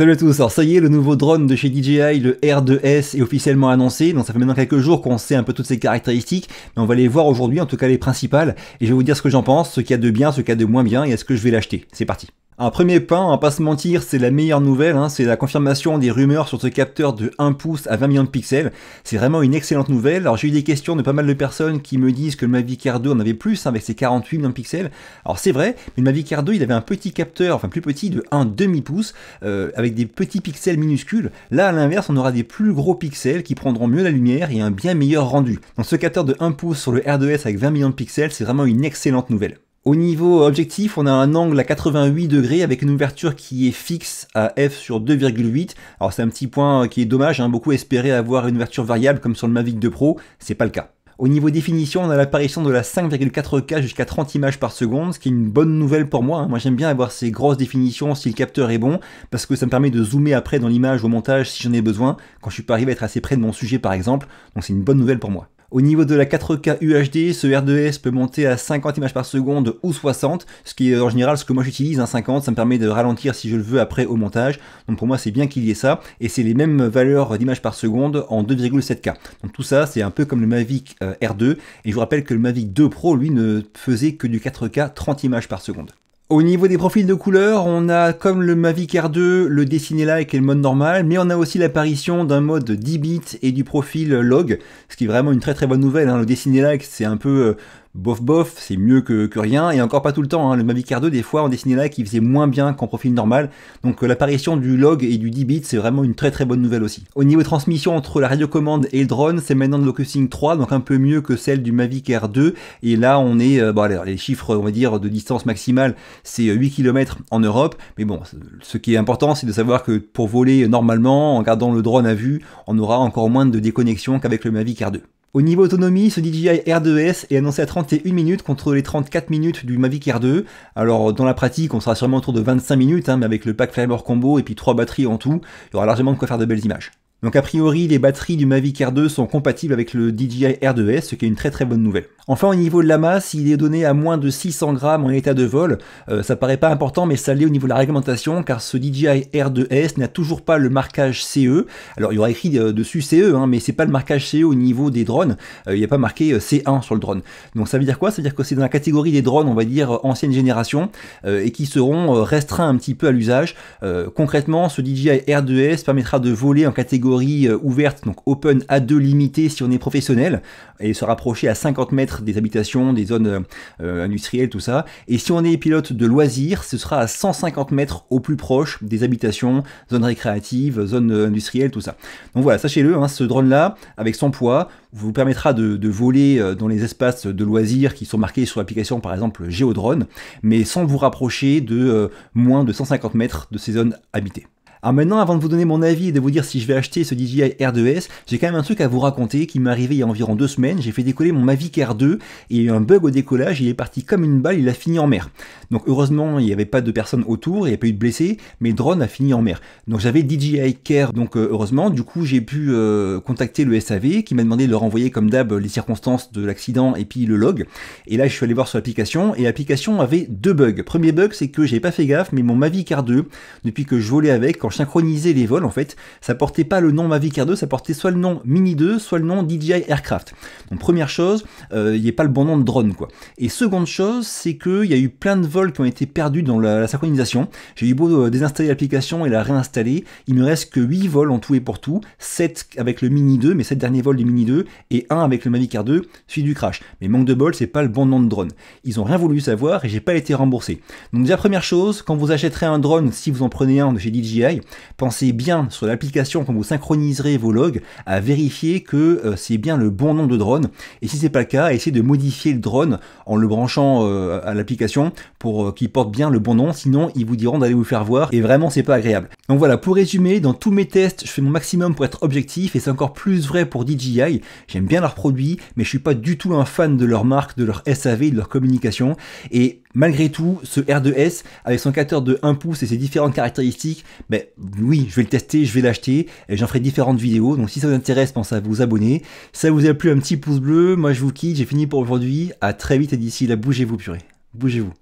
Salut à tous, alors ça y est, le nouveau drone de chez DJI, le R2S, est officiellement annoncé, donc ça fait maintenant quelques jours qu'on sait un peu toutes ses caractéristiques, mais on va les voir aujourd'hui, en tout cas les principales, et je vais vous dire ce que j'en pense, ce qu'il y a de bien, ce qu'il y a de moins bien, et est-ce que je vais l'acheter. C'est parti un premier pas, on va pas se mentir, c'est la meilleure nouvelle, hein. c'est la confirmation des rumeurs sur ce capteur de 1 pouce à 20 millions de pixels. C'est vraiment une excellente nouvelle. Alors j'ai eu des questions de pas mal de personnes qui me disent que le Mavic 2 en avait plus hein, avec ses 48 millions de pixels. Alors c'est vrai, mais le Mavic 2 il avait un petit capteur, enfin plus petit de 1 demi pouce, euh, avec des petits pixels minuscules. Là à l'inverse, on aura des plus gros pixels qui prendront mieux la lumière et un bien meilleur rendu. Donc ce capteur de 1 pouce sur le R2S avec 20 millions de pixels, c'est vraiment une excellente nouvelle. Au niveau objectif, on a un angle à 88 degrés avec une ouverture qui est fixe à f sur 2,8. Alors c'est un petit point euh, qui est dommage, hein. beaucoup espéraient avoir une ouverture variable comme sur le Mavic 2 Pro, c'est pas le cas. Au niveau définition, on a l'apparition de la 5,4K jusqu'à 30 images par seconde, ce qui est une bonne nouvelle pour moi. Hein. Moi j'aime bien avoir ces grosses définitions si le capteur est bon, parce que ça me permet de zoomer après dans l'image au montage si j'en ai besoin, quand je suis pas arrivé à être assez près de mon sujet par exemple, donc c'est une bonne nouvelle pour moi. Au niveau de la 4K UHD, ce R2S peut monter à 50 images par seconde ou 60, ce qui est en général ce que moi j'utilise, un hein, 50, ça me permet de ralentir si je le veux après au montage. Donc pour moi c'est bien qu'il y ait ça, et c'est les mêmes valeurs d'images par seconde en 2,7K. Donc tout ça c'est un peu comme le Mavic euh, R2, et je vous rappelle que le Mavic 2 Pro lui ne faisait que du 4K 30 images par seconde. Au niveau des profils de couleurs, on a comme le Mavic R2 le dessiné like et le mode normal, mais on a aussi l'apparition d'un mode 10 bits et du profil log, ce qui est vraiment une très très bonne nouvelle. Hein. Le dessiné like c'est un peu euh, bof bof, c'est mieux que, rien, et encore pas tout le temps. Hein. Le Mavic Air 2, des fois, on dessinait là qui faisait moins bien qu'en profil normal. Donc euh, l'apparition du log et du 10 bits, c'est vraiment une très très bonne nouvelle aussi. Au niveau transmission entre la radiocommande et le drone, c'est maintenant le Locusing 3, donc un peu mieux que celle du Mavic Air 2. Et là, on est, euh, bon, les chiffres, on va dire, de distance maximale, c'est 8 euh, km en Europe. Mais bon, ce qui est important, c'est de savoir que pour voler normalement, en gardant le drone à vue, on aura encore moins de déconnexion qu'avec le Mavic Air 2. Au niveau autonomie, ce DJI R2S est annoncé à 31 minutes contre les 34 minutes du Mavic r 2. Alors dans la pratique, on sera sûrement autour de 25 minutes, hein, mais avec le pack Flammer Combo et puis 3 batteries en tout, il y aura largement de quoi faire de belles images. Donc a priori, les batteries du Mavic Air 2 sont compatibles avec le DJI R2S, ce qui est une très très bonne nouvelle. Enfin, au niveau de la masse, il est donné à moins de 600 grammes en état de vol. Euh, ça paraît pas important, mais ça l'est au niveau de la réglementation, car ce DJI R2S n'a toujours pas le marquage CE. Alors il y aura écrit euh, dessus CE, hein, mais c'est pas le marquage CE au niveau des drones. Euh, il n'y a pas marqué C1 sur le drone. Donc ça veut dire quoi Ça veut dire que c'est dans la catégorie des drones, on va dire ancienne génération, et qui seront restreints un petit peu à l'usage. concrètement, ce DJI R2S permettra de voler en catégorie euh, ouverte, donc open à deux limité si on est professionnel, et se rapprocher à 50 mètres des habitations, des zones euh, euh, industrielles, tout ça. Et si on est pilote de loisirs, ce sera à 150 mètres au plus proche des habitations, zones récréatives, zones industrielles, tout ça. Donc voilà, sachez-le, hein, ce drone-là, avec son poids, vous permettra de, voler dans les espaces de loisirs qui sont marqués sur l'application, par exemple Geodrone mais sans vous rapprocher de moins de 150 mètres de ces zones habitées. Alors maintenant, avant de vous donner mon avis et de vous dire si je vais acheter ce DJI R2S, j'ai quand même un truc à vous raconter qui m'est arrivé il y a environ deux semaines. J'ai fait décoller mon Mavic Air 2 et il y a eu un bug au décollage, il est parti comme une balle, il a fini en mer. Donc heureusement, il n'y avait pas de personnes autour, il n'y a pas eu de blessés, mais le drone a fini en mer. Donc j'avais DJI Care, donc euh, heureusement, du coup j'ai pu euh, contacter le SAV qui m'a demandé de leur envoyer comme d'hab les circonstances de l'accident et puis le log. Et là je suis allé voir sur l'application et l'application avait deux bugs. Premier bug c'est que j'ai pas fait gaffe, mais mon Mavic Air 2 depuis que je volais avec, quand synchroniser les vols en fait, ça portait pas le nom Mavic Air 2, ça portait soit le nom Mini 2, soit le nom DJI Aircraft. Donc première chose, euh, il n'y a pas le bon nom de drone quoi. Et seconde chose, c'est qu'il y a eu plein de vols qui ont été perdus dans la, synchronisation. J'ai eu beau euh, désinstaller l'application et la réinstaller, il me reste que 8 vols en tout et pour tout, 7 avec le Mini 2, mais 7 derniers vols du Mini 2 et 1 avec le Mavic Air 2, suite du crash. Mais manque de bol, c'est pas le bon nom de drone. Ils ont rien voulu savoir et j'ai pas été remboursé. Donc déjà première chose, quand vous achèterez un drone, si vous en prenez un de chez DJI, Pensez bien sur l'application quand vous synchroniserez vos logs à vérifier que euh, c'est bien le bon nom de drone. Et si c'est pas le cas, essayez de modifier le drone en le branchant euh, à l'application pour euh, qu'il porte bien le bon nom. Sinon, ils vous diront d'aller vous faire voir et vraiment c'est pas agréable. Donc voilà, pour résumer, dans tous mes tests, je fais mon maximum pour être objectif et c'est encore plus vrai pour DJI. J'aime bien leurs produits, mais je suis pas du tout un fan de leur marque, de leur SAV, de leur communication. Et malgré tout, ce R2S, avec son capteur de 1 pouce et ses différentes caractéristiques, ben oui, je vais le tester, je vais l'acheter, et j'en ferai différentes vidéos, donc si ça vous intéresse, pensez à vous abonner. Si ça vous a plu, un petit pouce bleu, moi je vous quitte, j'ai fini pour aujourd'hui, à très vite, et d'ici là, bougez-vous purée, bougez-vous.